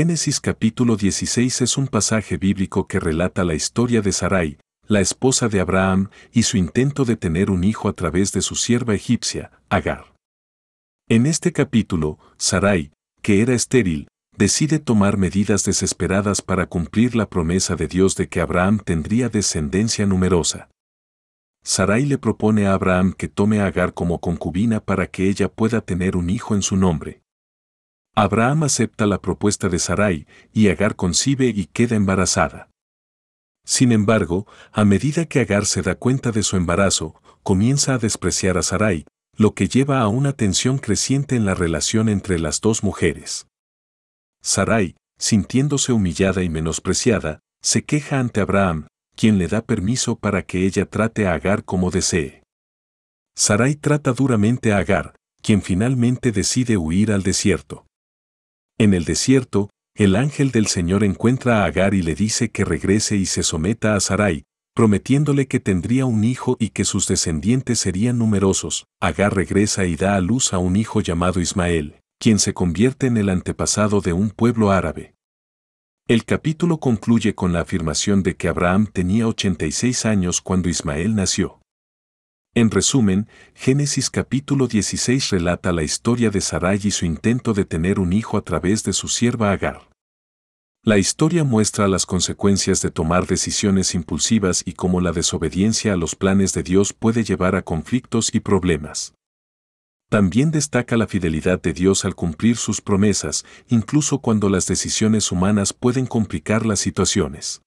Génesis capítulo 16 es un pasaje bíblico que relata la historia de Sarai, la esposa de Abraham, y su intento de tener un hijo a través de su sierva egipcia, Agar. En este capítulo, Sarai, que era estéril, decide tomar medidas desesperadas para cumplir la promesa de Dios de que Abraham tendría descendencia numerosa. Sarai le propone a Abraham que tome a Agar como concubina para que ella pueda tener un hijo en su nombre. Abraham acepta la propuesta de Sarai, y Agar concibe y queda embarazada. Sin embargo, a medida que Agar se da cuenta de su embarazo, comienza a despreciar a Sarai, lo que lleva a una tensión creciente en la relación entre las dos mujeres. Sarai, sintiéndose humillada y menospreciada, se queja ante Abraham, quien le da permiso para que ella trate a Agar como desee. Sarai trata duramente a Agar, quien finalmente decide huir al desierto. En el desierto, el ángel del Señor encuentra a Agar y le dice que regrese y se someta a Sarai, prometiéndole que tendría un hijo y que sus descendientes serían numerosos. Agar regresa y da a luz a un hijo llamado Ismael, quien se convierte en el antepasado de un pueblo árabe. El capítulo concluye con la afirmación de que Abraham tenía 86 años cuando Ismael nació. En resumen, Génesis capítulo 16 relata la historia de Sarai y su intento de tener un hijo a través de su sierva Agar. La historia muestra las consecuencias de tomar decisiones impulsivas y cómo la desobediencia a los planes de Dios puede llevar a conflictos y problemas. También destaca la fidelidad de Dios al cumplir sus promesas, incluso cuando las decisiones humanas pueden complicar las situaciones.